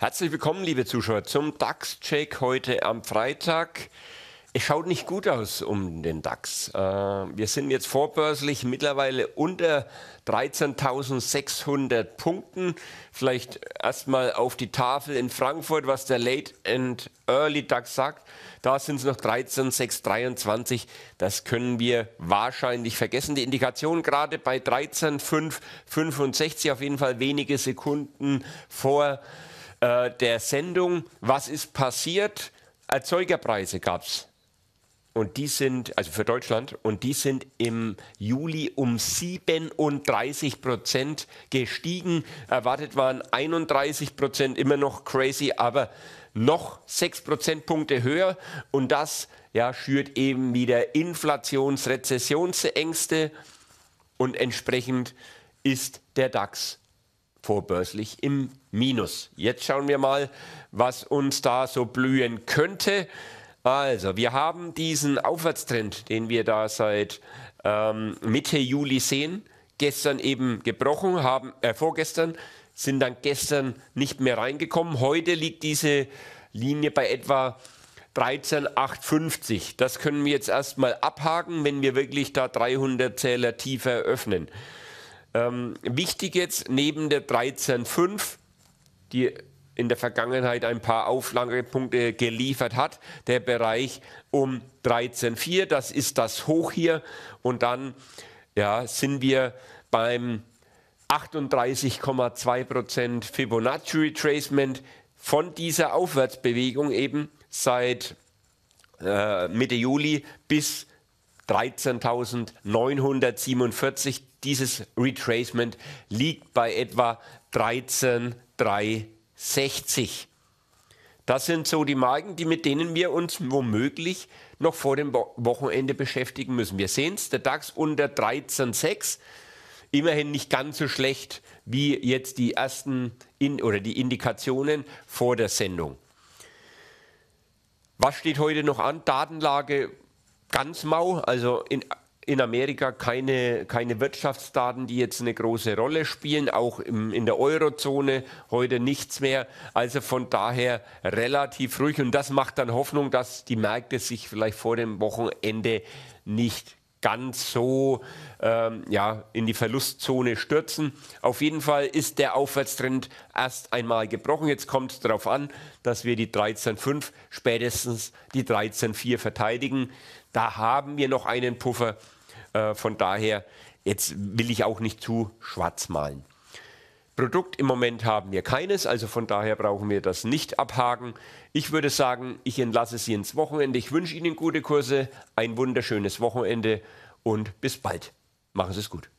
Herzlich willkommen, liebe Zuschauer, zum DAX-Check heute am Freitag. Es schaut nicht gut aus um den DAX. Äh, wir sind jetzt vorbörslich mittlerweile unter 13.600 Punkten. Vielleicht erstmal auf die Tafel in Frankfurt, was der Late and Early DAX sagt. Da sind es noch 13.623. Das können wir wahrscheinlich vergessen. Die Indikation gerade bei 13.565, auf jeden Fall wenige Sekunden vor äh, der Sendung Was ist passiert? Erzeugerpreise gab es. Und die sind, also für Deutschland, und die sind im Juli um 37 Prozent gestiegen. Erwartet waren 31 Prozent, immer noch crazy, aber noch 6 Prozentpunkte höher. Und das ja, schürt eben wieder Inflations-, Rezessionsängste. Und entsprechend ist der DAX vorbörslich im Minus. Jetzt schauen wir mal, was uns da so blühen könnte. Also, wir haben diesen Aufwärtstrend, den wir da seit ähm, Mitte Juli sehen, gestern eben gebrochen, haben, äh, vorgestern sind dann gestern nicht mehr reingekommen. Heute liegt diese Linie bei etwa 13,850. Das können wir jetzt erstmal abhaken, wenn wir wirklich da 300 Zähler tiefer öffnen. Ähm, wichtig jetzt neben der 13.5, die in der Vergangenheit ein paar Auflagepunkte geliefert hat, der Bereich um 13.4, das ist das Hoch hier und dann ja, sind wir beim 38,2% Fibonacci Retracement von dieser Aufwärtsbewegung eben seit äh, Mitte Juli bis 13.947. Dieses Retracement liegt bei etwa 13,360. Das sind so die Marken, die mit denen wir uns womöglich noch vor dem Wochenende beschäftigen müssen. Wir sehen es, der DAX unter 13,6. Immerhin nicht ganz so schlecht wie jetzt die ersten in oder die Indikationen vor der Sendung. Was steht heute noch an? Datenlage ganz mau. Also in, in Amerika keine, keine Wirtschaftsdaten, die jetzt eine große Rolle spielen, auch im, in der Eurozone heute nichts mehr. Also von daher relativ ruhig und das macht dann Hoffnung, dass die Märkte sich vielleicht vor dem Wochenende nicht ganz so ähm, ja, in die Verlustzone stürzen. Auf jeden Fall ist der Aufwärtstrend erst einmal gebrochen. Jetzt kommt es darauf an, dass wir die 13,5 spätestens die 13,4 verteidigen. Da haben wir noch einen Puffer. Äh, von daher, jetzt will ich auch nicht zu schwarz malen. Produkt im Moment haben wir keines, also von daher brauchen wir das nicht abhaken. Ich würde sagen, ich entlasse Sie ins Wochenende. Ich wünsche Ihnen gute Kurse, ein wunderschönes Wochenende und bis bald. Machen Sie es gut.